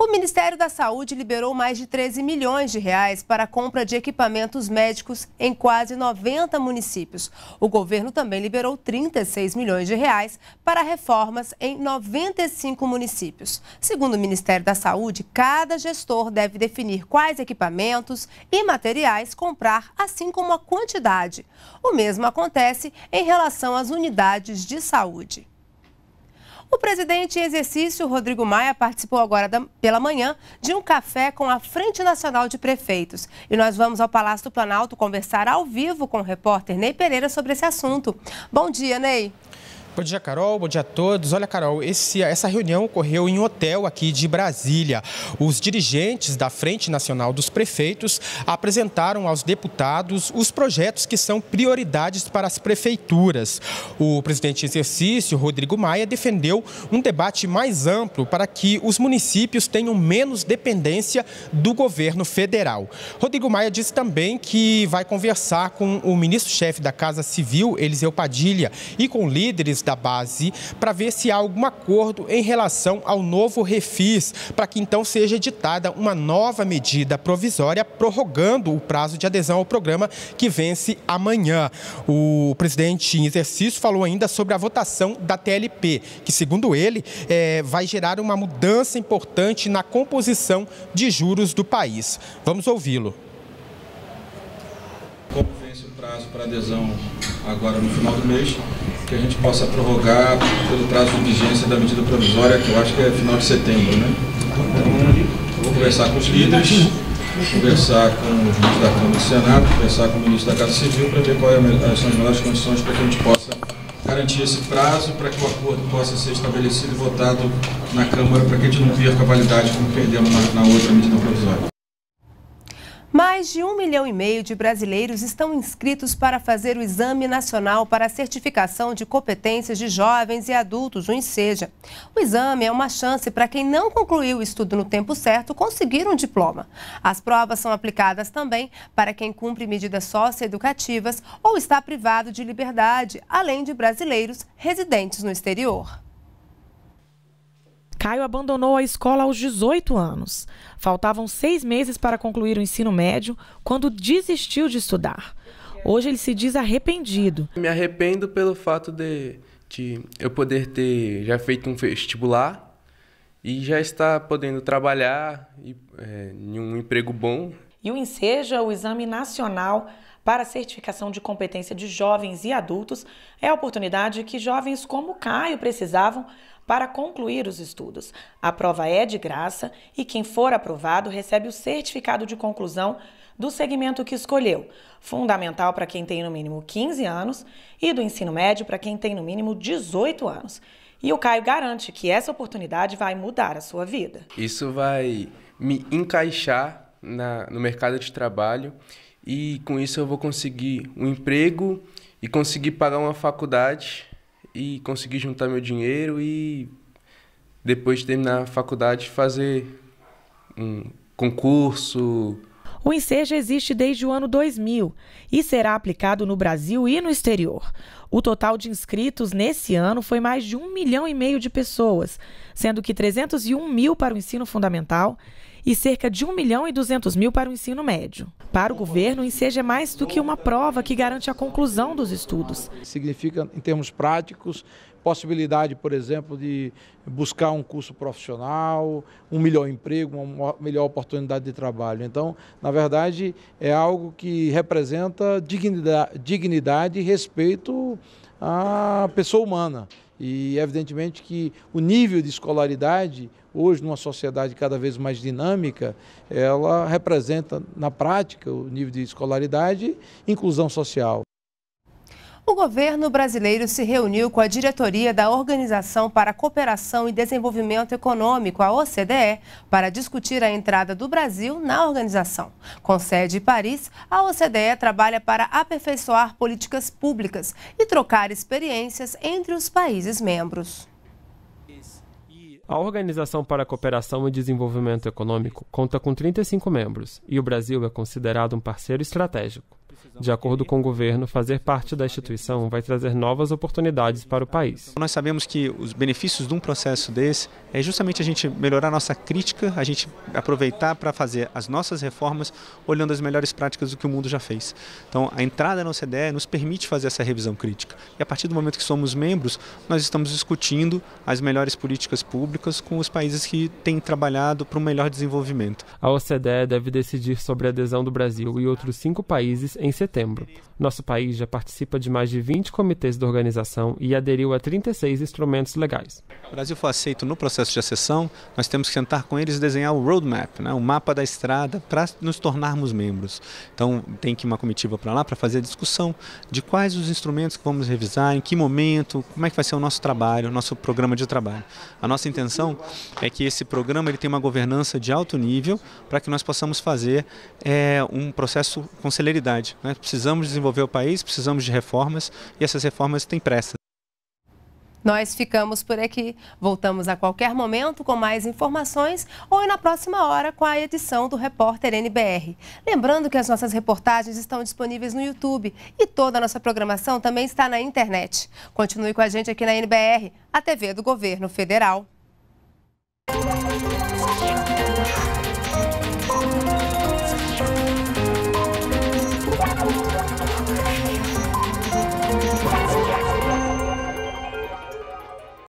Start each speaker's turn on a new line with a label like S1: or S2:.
S1: O Ministério da Saúde liberou mais de 13 milhões de reais para a compra de equipamentos médicos em quase 90 municípios. O governo também liberou 36 milhões de reais para reformas em 95 municípios. Segundo o Ministério da Saúde, cada gestor deve definir quais equipamentos e materiais comprar, assim como a quantidade. O mesmo acontece em relação às unidades de saúde. O presidente em exercício, Rodrigo Maia, participou agora da, pela manhã de um café com a Frente Nacional de Prefeitos. E nós vamos ao Palácio do Planalto conversar ao vivo com o repórter Ney Pereira sobre esse assunto. Bom dia, Ney.
S2: Bom dia, Carol. Bom dia a todos. Olha, Carol, esse, essa reunião ocorreu em um hotel aqui de Brasília. Os dirigentes da Frente Nacional dos Prefeitos apresentaram aos deputados os projetos que são prioridades para as prefeituras. O presidente em exercício, Rodrigo Maia, defendeu um debate mais amplo para que os municípios tenham menos dependência do governo federal. Rodrigo Maia disse também que vai conversar com o ministro-chefe da Casa Civil, Eliseu Padilha, e com líderes da base para ver se há algum acordo em relação ao novo refis, para que então seja editada uma nova medida provisória prorrogando o prazo de adesão ao programa que vence amanhã. O presidente em exercício falou ainda sobre a votação da TLP, que, segundo ele, é, vai gerar uma mudança importante na composição de juros do país. Vamos ouvi-lo esse o prazo para adesão agora no final do mês, que a gente possa prorrogar pelo prazo de vigência da medida provisória, que eu acho que é final de setembro, né? Então, vou conversar com os líderes, conversar com o ministro da Câmara e do Senado, conversar com o ministro da Casa Civil para ver quais são as melhores condições para que a gente possa garantir esse prazo, para que o acordo possa ser estabelecido e votado na Câmara, para que a gente não perca a validade como perdemos na outra medida provisória.
S1: Mais de um milhão e meio de brasileiros estão inscritos para fazer o Exame Nacional para a Certificação de Competências de Jovens e Adultos, o INSEJA. O exame é uma chance para quem não concluiu o estudo no tempo certo conseguir um diploma. As provas são aplicadas também para quem cumpre medidas socioeducativas ou está privado de liberdade, além de brasileiros residentes no exterior.
S3: Caio abandonou a escola aos 18 anos. Faltavam seis meses para concluir o ensino médio quando desistiu de estudar. Hoje ele se diz arrependido. Me arrependo pelo fato de,
S2: de eu poder ter já feito um vestibular e já estar podendo trabalhar e, é, em um emprego bom.
S3: E o enseja é o Exame Nacional para a certificação de competência de jovens e adultos é a oportunidade que jovens como Caio precisavam para concluir os estudos. A prova é de graça e quem for aprovado recebe o certificado de conclusão do segmento que escolheu, fundamental para quem tem no mínimo 15 anos e do ensino médio para quem tem no mínimo 18 anos. E o Caio garante que essa oportunidade vai mudar a sua vida.
S2: Isso vai me encaixar na, no mercado de trabalho e com isso eu vou conseguir um emprego e conseguir pagar uma faculdade e conseguir juntar meu dinheiro e depois de terminar a faculdade fazer um
S3: concurso. O ensejo existe desde o ano 2000 e será aplicado no Brasil e no exterior. O total de inscritos nesse ano foi mais de um milhão e meio de pessoas, sendo que 301 mil para o ensino fundamental e cerca de 1 milhão e 200 mil para o ensino médio. Para o governo, o ensejo é mais do que uma prova que garante a conclusão dos estudos. Significa, em termos práticos, possibilidade, por
S2: exemplo, de buscar um curso profissional, um melhor emprego, uma melhor oportunidade de trabalho. Então, na verdade, é algo que representa dignidade, dignidade e respeito à pessoa humana. E evidentemente que o nível de escolaridade, hoje numa sociedade cada vez mais dinâmica, ela representa na prática o nível de escolaridade inclusão social.
S1: O governo brasileiro se reuniu com a diretoria da Organização para a Cooperação e Desenvolvimento Econômico, a OCDE, para discutir a entrada do Brasil na organização. Com sede em Paris, a OCDE trabalha para aperfeiçoar políticas públicas e trocar experiências entre os países membros.
S4: A Organização para a Cooperação e Desenvolvimento Econômico conta com 35 membros e o Brasil é considerado um parceiro estratégico. De acordo com o governo, fazer parte da instituição vai trazer novas oportunidades para o país. Então, nós sabemos que os benefícios de um processo desse é justamente a gente melhorar a nossa crítica, a gente aproveitar para fazer as nossas reformas olhando as melhores práticas do que o mundo já fez. Então, a entrada na OCDE nos permite fazer essa revisão crítica. E a partir do momento que somos membros, nós estamos discutindo as melhores políticas públicas com os países que têm trabalhado para um melhor desenvolvimento. A OCDE deve decidir sobre a adesão do Brasil e outros cinco países em em setembro. Nosso país já participa de mais de 20 comitês da organização e aderiu a 36 instrumentos legais. O Brasil foi aceito no processo de acessão, nós temos que sentar com eles e desenhar o roadmap, né, o mapa da estrada, para nos tornarmos membros. Então, tem que ir uma comitiva para lá para fazer a discussão de quais os instrumentos que vamos revisar, em que momento, como é que vai ser o nosso trabalho, o nosso programa de trabalho. A nossa intenção é que esse programa ele tenha uma governança de alto nível para que nós possamos fazer é, um processo com celeridade. Né? Precisamos desenvolver desenvolver o país, precisamos de reformas e essas reformas têm pressa.
S1: Nós ficamos por aqui. Voltamos a qualquer momento com mais informações ou na próxima hora com a edição do Repórter NBR. Lembrando que as nossas reportagens estão disponíveis no YouTube e toda a nossa programação também está na internet. Continue com a gente aqui na NBR, a TV do Governo Federal.